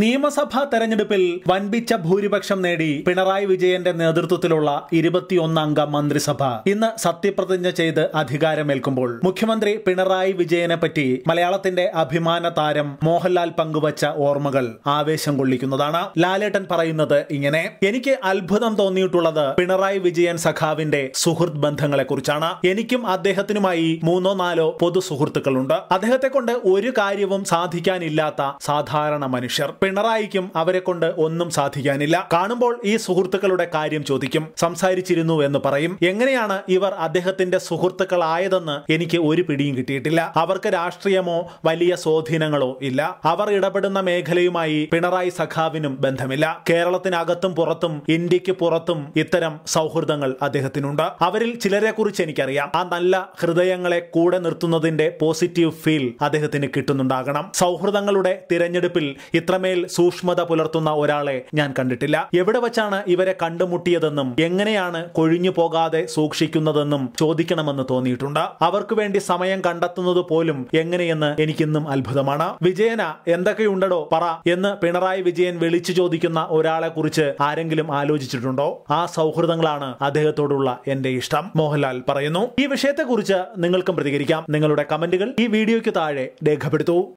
നിയമസഭാ തെരഞ്ഞെടുപ്പിൽ വൻപിച്ച ഭൂരിപക്ഷം നേടി പിണറായി വിജയന്റെ നേതൃത്വത്തിലുള്ള ഇരുപത്തിയൊന്നംഗ മന്ത്രിസഭ ഇന്ന് സത്യപ്രതിജ്ഞ ചെയ്ത് അധികാരമേൽക്കുമ്പോൾ മുഖ്യമന്ത്രി പിണറായി വിജയനെ പറ്റി മലയാളത്തിന്റെ അഭിമാന താരം മോഹൻലാൽ പങ്കുവച്ച ഓർമ്മകൾ ആവേശം കൊള്ളിക്കുന്നതാണ് ലാലേട്ടൻ പറയുന്നത് ഇങ്ങനെ എനിക്ക് അത്ഭുതം തോന്നിയിട്ടുള്ളത് പിണറായി വിജയൻ സഖാവിന്റെ സുഹൃത്ത് ബന്ധങ്ങളെക്കുറിച്ചാണ് എനിക്കും അദ്ദേഹത്തിനുമായി മൂന്നോ നാലോ പൊതു സുഹൃത്തുക്കളുണ്ട് അദ്ദേഹത്തെ കൊണ്ട് ഒരു കാര്യവും സാധിക്കാനില്ലാത്ത സാധാരണ മനുഷ്യർ പിണറായിക്കും അവരെ കൊണ്ട് ഒന്നും സാധിക്കാനില്ല കാണുമ്പോൾ ഈ സുഹൃത്തുക്കളുടെ കാര്യം ചോദിക്കും സംസാരിച്ചിരുന്നു എന്ന് പറയും എങ്ങനെയാണ് ഇവർ അദ്ദേഹത്തിന്റെ സുഹൃത്തുക്കളായതെന്ന് എനിക്ക് ഒരു പിടിയും കിട്ടിയിട്ടില്ല അവർക്ക് രാഷ്ട്രീയമോ വലിയ സ്വാധീനങ്ങളോ ഇല്ല അവർ ഇടപെടുന്ന മേഖലയുമായി പിണറായി സഖാവിനും ബന്ധമില്ല കേരളത്തിനകത്തും പുറത്തും ഇന്ത്യക്ക് പുറത്തും ഇത്തരം സൗഹൃദങ്ങൾ അദ്ദേഹത്തിനുണ്ട് അവരിൽ ചിലരെക്കുറിച്ച് എനിക്കറിയാം ആ നല്ല ഹൃദയങ്ങളെ കൂടെ നിർത്തുന്നതിന്റെ പോസിറ്റീവ് ഫീൽ അദ്ദേഹത്തിന് കിട്ടുന്നുണ്ടാകണം സൗഹൃദങ്ങളുടെ തിരഞ്ഞെടുപ്പിൽ ഇത്രമേ മേൽ സൂക്ഷ്മത പുലർത്തുന്ന ഒരാളെ ഞാൻ കണ്ടിട്ടില്ല എവിടെ വച്ചാണ് ഇവരെ കണ്ടുമുട്ടിയതെന്നും എങ്ങനെയാണ് കൊഴിഞ്ഞു പോകാതെ സൂക്ഷിക്കുന്നതെന്നും ചോദിക്കണമെന്ന് തോന്നിയിട്ടുണ്ട് അവർക്ക് വേണ്ടി സമയം കണ്ടെത്തുന്നത് പോലും എങ്ങനെയെന്ന് എനിക്കിന്നും അത്ഭുതമാണ് വിജയന എന്തൊക്കെയുണ്ടടോ പറ എന്ന് പിണറായി വിജയൻ വിളിച്ചു ചോദിക്കുന്ന ഒരാളെ കുറിച്ച് ആരെങ്കിലും ആലോചിച്ചിട്ടുണ്ടോ ആ സൗഹൃദങ്ങളാണ് അദ്ദേഹത്തോടുള്ള എന്റെ ഇഷ്ടം മോഹൻലാൽ പറയുന്നു ഈ വിഷയത്തെക്കുറിച്ച് നിങ്ങൾക്കും പ്രതികരിക്കാം നിങ്ങളുടെ കമന്റുകൾ ഈ വീഡിയോയ്ക്ക് താഴെ രേഖപ്പെടുത്തൂ